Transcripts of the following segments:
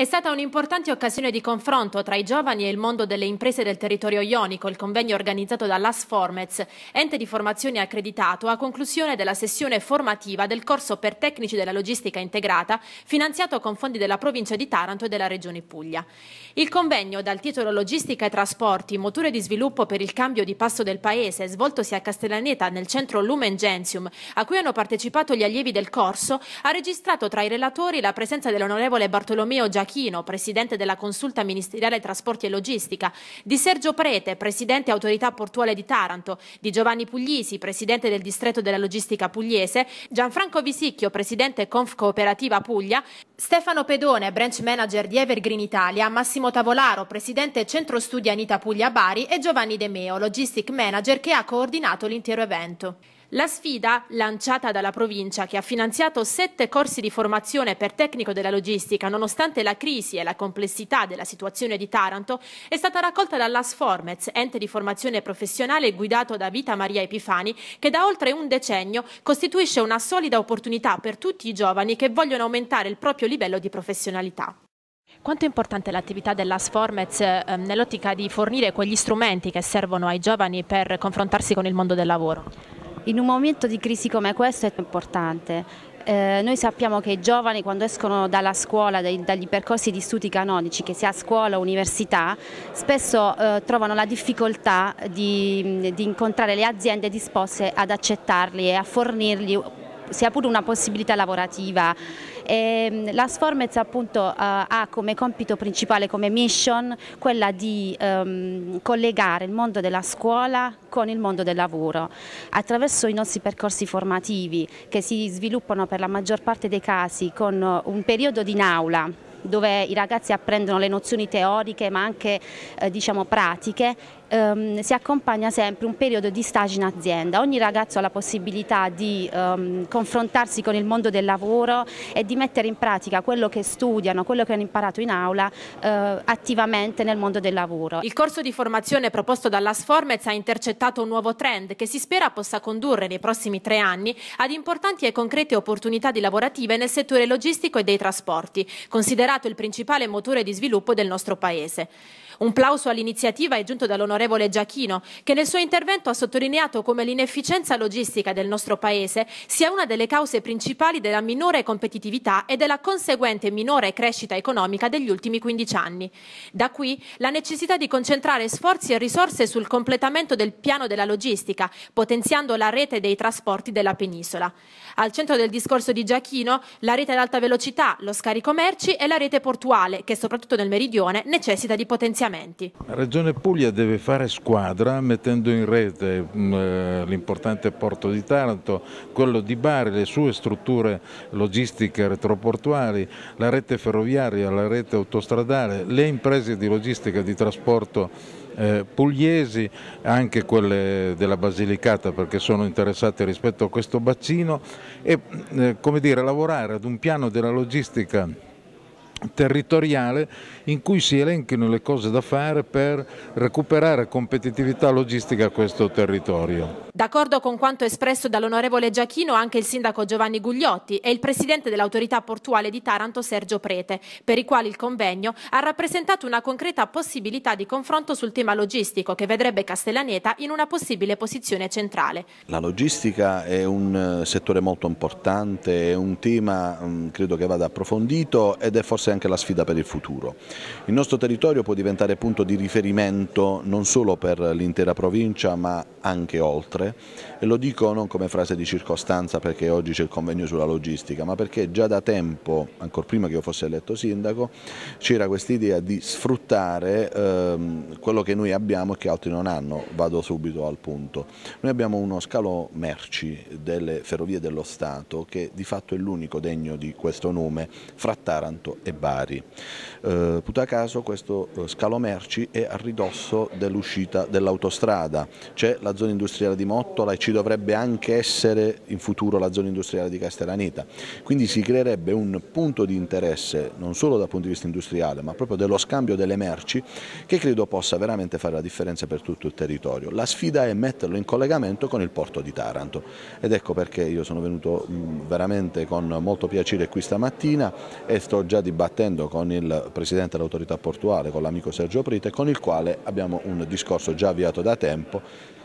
È stata un'importante occasione di confronto tra i giovani e il mondo delle imprese del territorio ionico, il convegno organizzato dall'Asformez, ente di formazione accreditato, a conclusione della sessione formativa del corso per tecnici della logistica integrata, finanziato con fondi della provincia di Taranto e della regione Puglia. Il convegno, dal titolo Logistica e trasporti, motore di sviluppo per il cambio di passo del paese, svoltosi a Castellaneta nel centro Lumen Gentium, a cui hanno partecipato gli allievi del corso, ha registrato tra i relatori la presenza dell'onorevole Bartolomeo Giacchini Marachino, presidente della Consulta Ministeriale Trasporti e Logistica, di Sergio Prete, presidente Autorità Portuale di Taranto, di Giovanni Puglisi, presidente del Distretto della Logistica Pugliese, Gianfranco Visicchio, presidente Conf Cooperativa Puglia, Stefano Pedone, branch manager di Evergreen Italia, Massimo Tavolaro, presidente Centro Studi Anita Puglia Bari e Giovanni De Meo, logistic manager che ha coordinato l'intero evento. La sfida, lanciata dalla provincia che ha finanziato sette corsi di formazione per tecnico della logistica nonostante la crisi e la complessità della situazione di Taranto, è stata raccolta dall'Asformez, ente di formazione professionale guidato da Vita Maria Epifani, che da oltre un decennio costituisce una solida opportunità per tutti i giovani che vogliono aumentare il proprio livello di professionalità. Quanto è importante l'attività dell'Asformez eh, nell'ottica di fornire quegli strumenti che servono ai giovani per confrontarsi con il mondo del lavoro? In un momento di crisi come questo è importante eh, noi sappiamo che i giovani quando escono dalla scuola, dai, dagli percorsi di studi canonici, che sia scuola o università, spesso eh, trovano la difficoltà di, di, incontrare le aziende disposte ad accettarli e a fornirgli sia pure una possibilità lavorativa. E ehm, la Sformez appunto uh, ha come compito principale, come mission, quella di um, collegare il mondo della scuola con il mondo del lavoro attraverso i nostri percorsi formativi che si sviluppano per la maggior parte dei casi con un periodo in aula dove i ragazzi apprendono le nozioni teoriche ma anche eh, diciamo, pratiche ehm, si accompagna sempre un periodo di stage in azienda. Ogni ragazzo ha la possibilità di ehm, confrontarsi con il mondo del lavoro e di mettere in pratica quello che studiano, quello che hanno imparato in aula eh, attivamente nel mondo del lavoro. Il corso di formazione proposto dalla Sformez ha intercettato un nuovo trend che si spera possa condurre nei prossimi tre anni ad importanti e concrete opportunità di lavorative nel settore logistico e dei trasporti, considerato il principale motore di sviluppo del nostro Paese. Un plauso all'iniziativa è giunto dall'onorevole Giachino, che nel suo intervento ha sottolineato come l'inefficienza logistica del nostro Paese sia una delle cause principali della minore competitività e della conseguente minore crescita economica degli ultimi 15 anni. Da qui la necessità di concentrare sforzi e risorse sul completamento del piano della logistica, potenziando la rete dei trasporti della penisola. Al centro del discorso di Giachino, la rete ad alta velocità, lo scarico merci e la rete portuale, che soprattutto nel meridione necessita di potenziamento miglioramenti. La Regione Puglia deve fare squadra mettendo in rete mm, eh, l'importante porto di Taranto, quello di Bari, le sue strutture logistiche retroportuali, la rete ferroviaria, la rete autostradale, le imprese di logistica di trasporto eh, pugliesi, anche quelle della Basilicata perché sono interessate rispetto a questo bacino e mm, eh, come dire, lavorare ad un piano della logistica territoriale in cui si elenchino le cose da fare per recuperare competitività logistica a questo territorio. D'accordo con quanto espresso dall'onorevole Giachino anche il sindaco Giovanni Gugliotti e il presidente dell'autorità portuale di Taranto Sergio Prete, per i quali il convegno ha rappresentato una concreta possibilità di confronto sul tema logistico che vedrebbe Castellaneta in una possibile posizione centrale. La logistica è un eh, settore molto importante, è un tema mm, credo che vada approfondito ed è forse forse anche la sfida per il futuro. Il nostro territorio può diventare punto di riferimento non solo per l'intera provincia ma anche oltre e lo dico non come frase di circostanza perché oggi c'è il convegno sulla logistica ma perché già da tempo, ancora prima che io fossi eletto sindaco, c'era quest'idea di sfruttare ehm, quello che noi abbiamo e che altri non hanno, vado subito al punto. Noi abbiamo uno scalo merci delle ferrovie dello Stato che di fatto è l'unico degno di questo nome fra Taranto e Bari. Eh, putacaso questo eh, scalo merci è a ridosso dell'uscita dell'autostrada, c'è la zona industriale di Mottola e ci dovrebbe anche essere in futuro la zona industriale di Castellaneta, quindi si creerebbe un punto di interesse non solo dal punto di vista industriale ma proprio dello scambio delle merci che credo possa veramente fare la differenza per tutto il territorio. La sfida è metterlo in collegamento con il porto di Taranto ed ecco perché io sono venuto veramente con molto piacere qui stamattina e sto già dibattendo dibattendo con il Presidente dell'autorità portuale, con l'amico Sergio Prite, con il quale abbiamo un discorso già avviato da tempo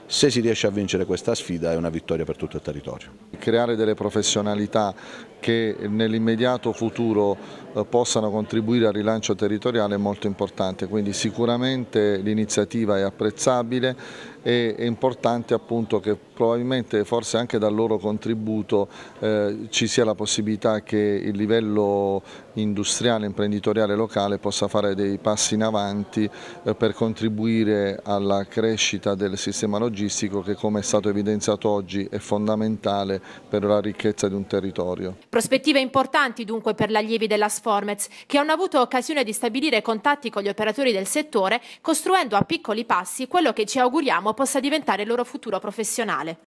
se si riesce a vincere questa sfida è una vittoria per tutto il territorio. Creare delle professionalità che nell'immediato futuro eh, possano contribuire al rilancio territoriale è molto importante, quindi sicuramente l'iniziativa è apprezzabile e è importante appunto che probabilmente forse anche dal loro contributo eh, ci sia la possibilità che il livello industriale, imprenditoriale locale possa fare dei passi in avanti eh, per contribuire alla crescita del sistema logistico paesaggistico che come è stato evidenziato oggi è fondamentale per la ricchezza di un territorio. Prospettive importanti dunque per gli allievi della Sformez che hanno avuto occasione di stabilire contatti con gli operatori del settore costruendo a piccoli passi quello che ci auguriamo possa diventare il loro futuro professionale.